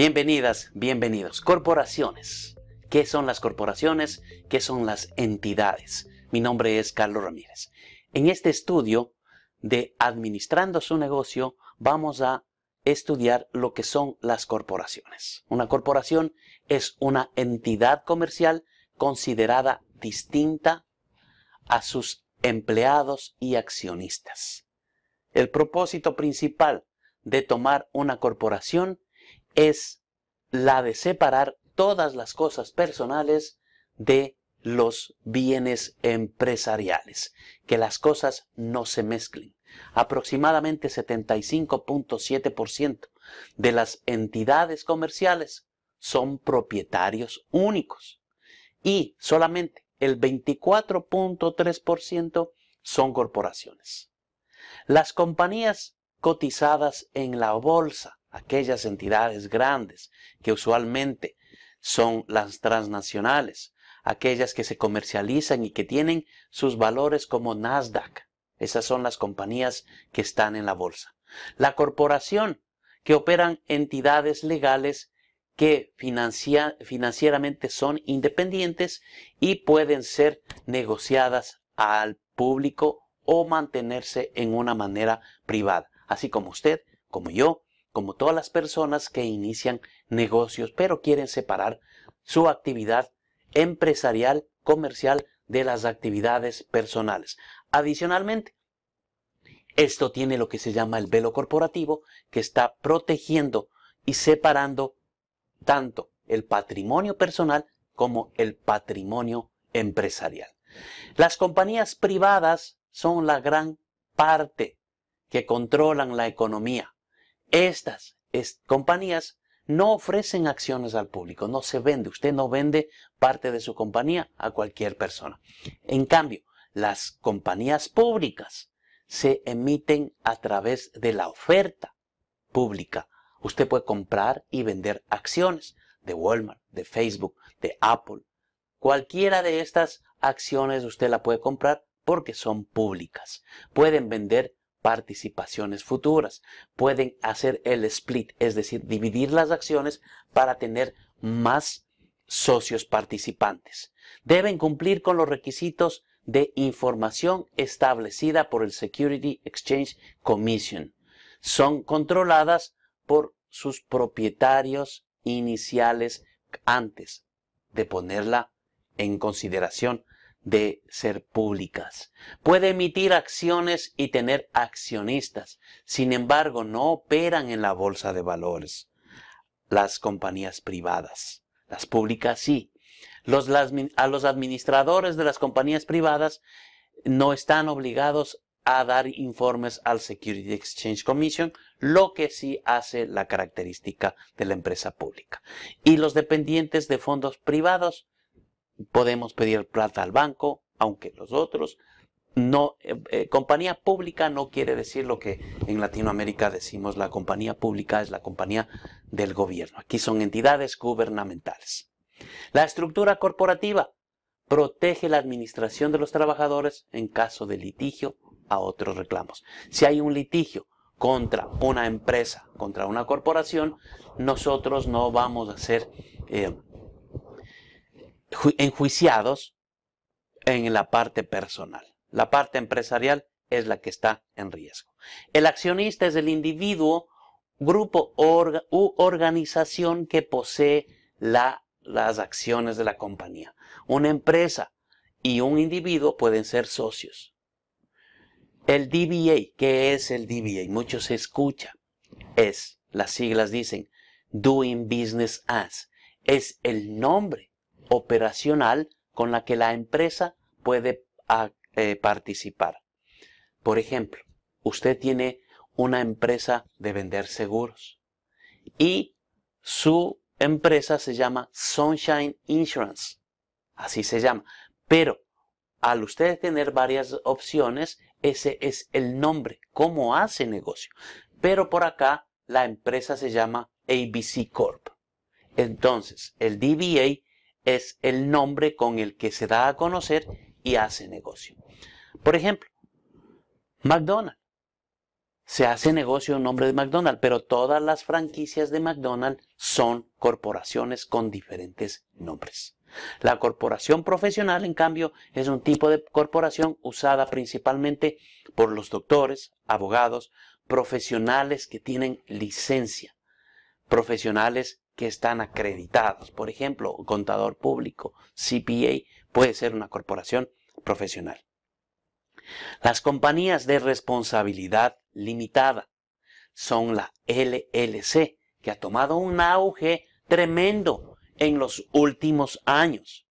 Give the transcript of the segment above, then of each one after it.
Bienvenidas, bienvenidos. Corporaciones. ¿Qué son las corporaciones? ¿Qué son las entidades? Mi nombre es Carlos Ramírez. En este estudio de Administrando su negocio vamos a estudiar lo que son las corporaciones. Una corporación es una entidad comercial considerada distinta a sus empleados y accionistas. El propósito principal de tomar una corporación es la de separar todas las cosas personales de los bienes empresariales, que las cosas no se mezclen. Aproximadamente 75.7% de las entidades comerciales son propietarios únicos y solamente el 24.3% son corporaciones. Las compañías cotizadas en la bolsa aquellas entidades grandes que usualmente son las transnacionales, aquellas que se comercializan y que tienen sus valores como Nasdaq. Esas son las compañías que están en la bolsa. La corporación, que operan entidades legales que financieramente son independientes y pueden ser negociadas al público o mantenerse en una manera privada, así como usted, como yo como todas las personas que inician negocios, pero quieren separar su actividad empresarial, comercial, de las actividades personales. Adicionalmente, esto tiene lo que se llama el velo corporativo, que está protegiendo y separando tanto el patrimonio personal como el patrimonio empresarial. Las compañías privadas son la gran parte que controlan la economía. Estas compañías no ofrecen acciones al público, no se vende, usted no vende parte de su compañía a cualquier persona. En cambio, las compañías públicas se emiten a través de la oferta pública. Usted puede comprar y vender acciones de Walmart, de Facebook, de Apple. Cualquiera de estas acciones usted la puede comprar porque son públicas. Pueden vender participaciones futuras. Pueden hacer el split, es decir, dividir las acciones para tener más socios participantes. Deben cumplir con los requisitos de información establecida por el Security Exchange Commission. Son controladas por sus propietarios iniciales antes de ponerla en consideración de ser públicas. Puede emitir acciones y tener accionistas, sin embargo no operan en la bolsa de valores. Las compañías privadas, las públicas sí. Los, a los administradores de las compañías privadas no están obligados a dar informes al Security Exchange Commission, lo que sí hace la característica de la empresa pública. Y los dependientes de fondos privados podemos pedir plata al banco, aunque los otros no, eh, eh, compañía pública no quiere decir lo que en Latinoamérica decimos la compañía pública es la compañía del gobierno. Aquí son entidades gubernamentales. La estructura corporativa protege la administración de los trabajadores en caso de litigio a otros reclamos. Si hay un litigio contra una empresa, contra una corporación, nosotros no vamos a hacer eh, enjuiciados en la parte personal. La parte empresarial es la que está en riesgo. El accionista es el individuo, grupo u organización que posee las acciones de la compañía. Una empresa y un individuo pueden ser socios. El DBA, ¿qué es el DBA? Muchos se escucha. Es, las siglas dicen, Doing Business As. Es el nombre operacional con la que la empresa puede ah, eh, participar. Por ejemplo, usted tiene una empresa de vender seguros y su empresa se llama Sunshine Insurance. Así se llama. Pero al usted tener varias opciones, ese es el nombre, cómo hace negocio. Pero por acá la empresa se llama ABC Corp. Entonces, el DBA es el nombre con el que se da a conocer y hace negocio. Por ejemplo, McDonald's. Se hace negocio en nombre de McDonald's, pero todas las franquicias de McDonald's son corporaciones con diferentes nombres. La corporación profesional, en cambio, es un tipo de corporación usada principalmente por los doctores, abogados, profesionales que tienen licencia, profesionales que están acreditados, Por ejemplo, contador público, CPA, puede ser una corporación profesional. Las compañías de responsabilidad limitada son la LLC, que ha tomado un auge tremendo en los últimos años.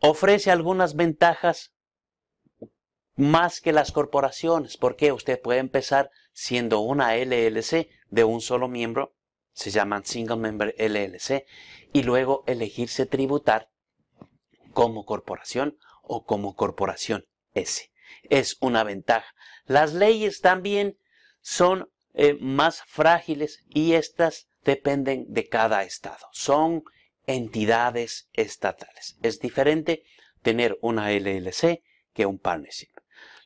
Ofrece algunas ventajas más que las corporaciones, porque usted puede empezar siendo una LLC de un solo miembro se llaman Single Member LLC, y luego elegirse tributar como corporación o como corporación S. Es una ventaja. Las leyes también son eh, más frágiles y estas dependen de cada estado. Son entidades estatales. Es diferente tener una LLC que un partnership.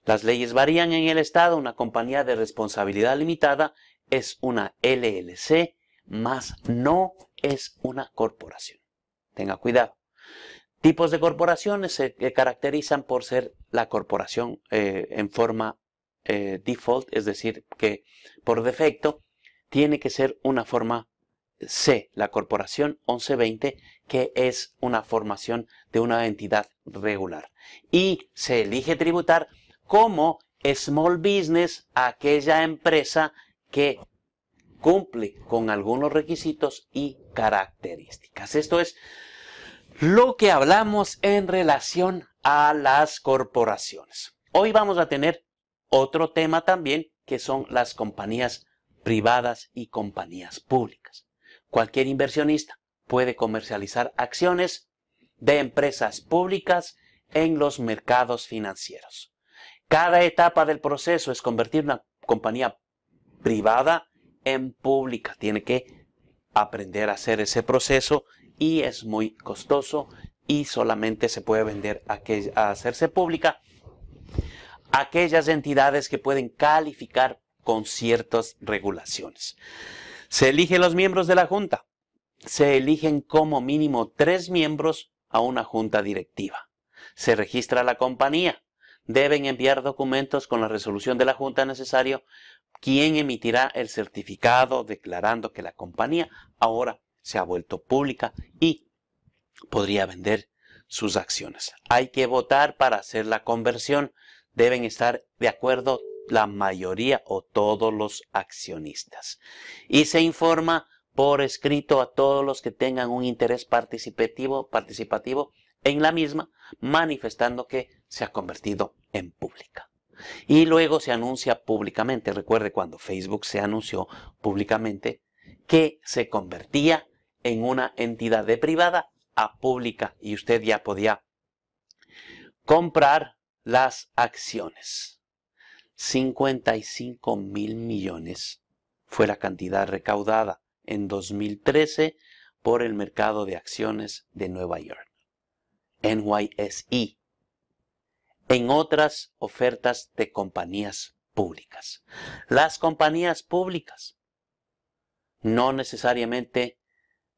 Las leyes varían en el estado. Una compañía de responsabilidad limitada es una LLC más no es una corporación. Tenga cuidado. Tipos de corporaciones se caracterizan por ser la corporación eh, en forma eh, default, es decir, que por defecto tiene que ser una forma C, la corporación 1120, que es una formación de una entidad regular. Y se elige tributar como Small Business, aquella empresa que cumple con algunos requisitos y características. Esto es lo que hablamos en relación a las corporaciones. Hoy vamos a tener otro tema también que son las compañías privadas y compañías públicas. Cualquier inversionista puede comercializar acciones de empresas públicas en los mercados financieros. Cada etapa del proceso es convertir una compañía privada en pública. Tiene que aprender a hacer ese proceso y es muy costoso y solamente se puede vender a, a hacerse pública aquellas entidades que pueden calificar con ciertas regulaciones. Se eligen los miembros de la Junta. Se eligen como mínimo tres miembros a una Junta Directiva. Se registra la compañía. Deben enviar documentos con la resolución de la Junta necesario ¿Quién emitirá el certificado declarando que la compañía ahora se ha vuelto pública y podría vender sus acciones. Hay que votar para hacer la conversión. Deben estar de acuerdo la mayoría o todos los accionistas. Y se informa por escrito a todos los que tengan un interés participativo, participativo en la misma, manifestando que se ha convertido en pública y luego se anuncia públicamente. Recuerde cuando Facebook se anunció públicamente que se convertía en una entidad de privada a pública y usted ya podía comprar las acciones. 55 mil millones fue la cantidad recaudada en 2013 por el mercado de acciones de Nueva York, NYSE en otras ofertas de compañías públicas. Las compañías públicas no necesariamente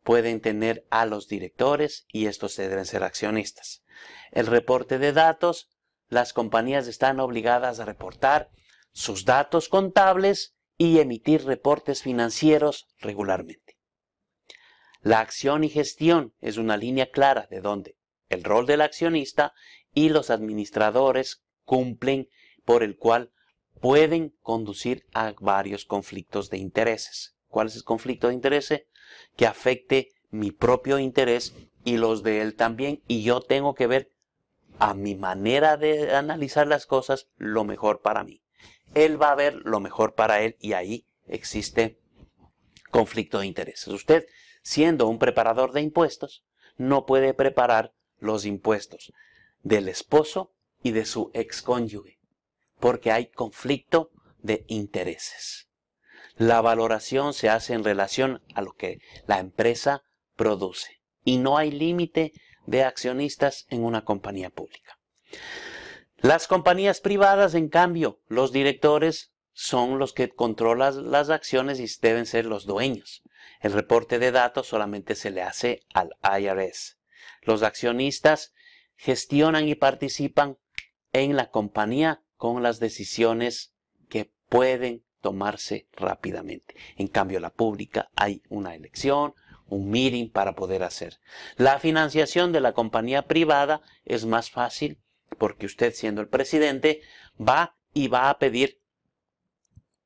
pueden tener a los directores y estos deben ser accionistas. El reporte de datos, las compañías están obligadas a reportar sus datos contables y emitir reportes financieros regularmente. La acción y gestión es una línea clara de donde el rol del accionista y los administradores cumplen por el cual pueden conducir a varios conflictos de intereses. ¿Cuál es el conflicto de interés? Que afecte mi propio interés y los de él también y yo tengo que ver a mi manera de analizar las cosas lo mejor para mí. Él va a ver lo mejor para él y ahí existe conflicto de intereses. Usted, siendo un preparador de impuestos, no puede preparar los impuestos del esposo y de su ex cónyuge, porque hay conflicto de intereses. La valoración se hace en relación a lo que la empresa produce y no hay límite de accionistas en una compañía pública. Las compañías privadas, en cambio, los directores son los que controlan las acciones y deben ser los dueños. El reporte de datos solamente se le hace al IRS. Los accionistas gestionan y participan en la compañía con las decisiones que pueden tomarse rápidamente. En cambio, la pública hay una elección, un meeting para poder hacer. La financiación de la compañía privada es más fácil porque usted siendo el presidente va y va a pedir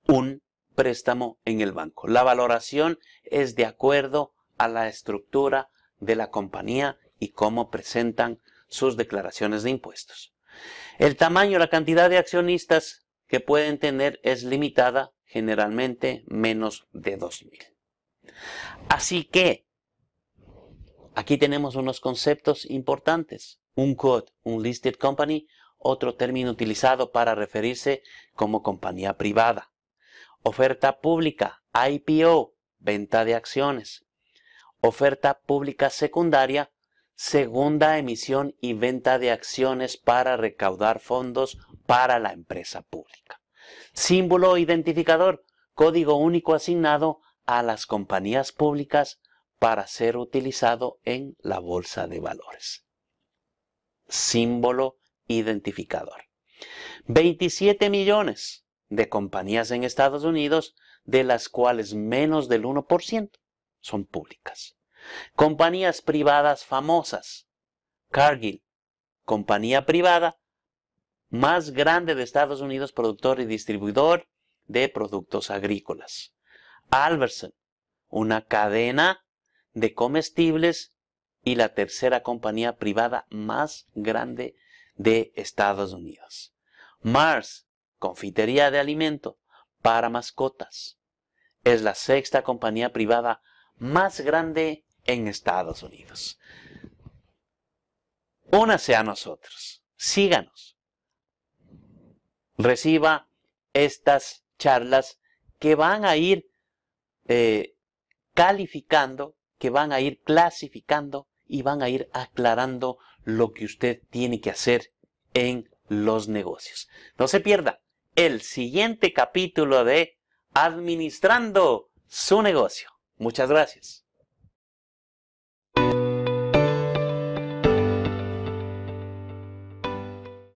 un préstamo en el banco. La valoración es de acuerdo a la estructura de la compañía y cómo presentan sus declaraciones de impuestos. El tamaño, la cantidad de accionistas que pueden tener es limitada, generalmente menos de 2.000. Así que, aquí tenemos unos conceptos importantes. Un code, un listed company, otro término utilizado para referirse como compañía privada. Oferta pública, IPO, venta de acciones. Oferta pública secundaria, segunda emisión y venta de acciones para recaudar fondos para la empresa pública. Símbolo identificador, código único asignado a las compañías públicas para ser utilizado en la bolsa de valores. Símbolo identificador. 27 millones de compañías en Estados Unidos, de las cuales menos del 1% son públicas. Compañías privadas famosas. Cargill, compañía privada más grande de Estados Unidos, productor y distribuidor de productos agrícolas. Alverson, una cadena de comestibles y la tercera compañía privada más grande de Estados Unidos. Mars, confitería de alimento para mascotas. Es la sexta compañía privada más grande en Estados Unidos. Únase a nosotros, síganos. Reciba estas charlas que van a ir eh, calificando, que van a ir clasificando y van a ir aclarando lo que usted tiene que hacer en los negocios. No se pierda el siguiente capítulo de Administrando su negocio. Muchas gracias.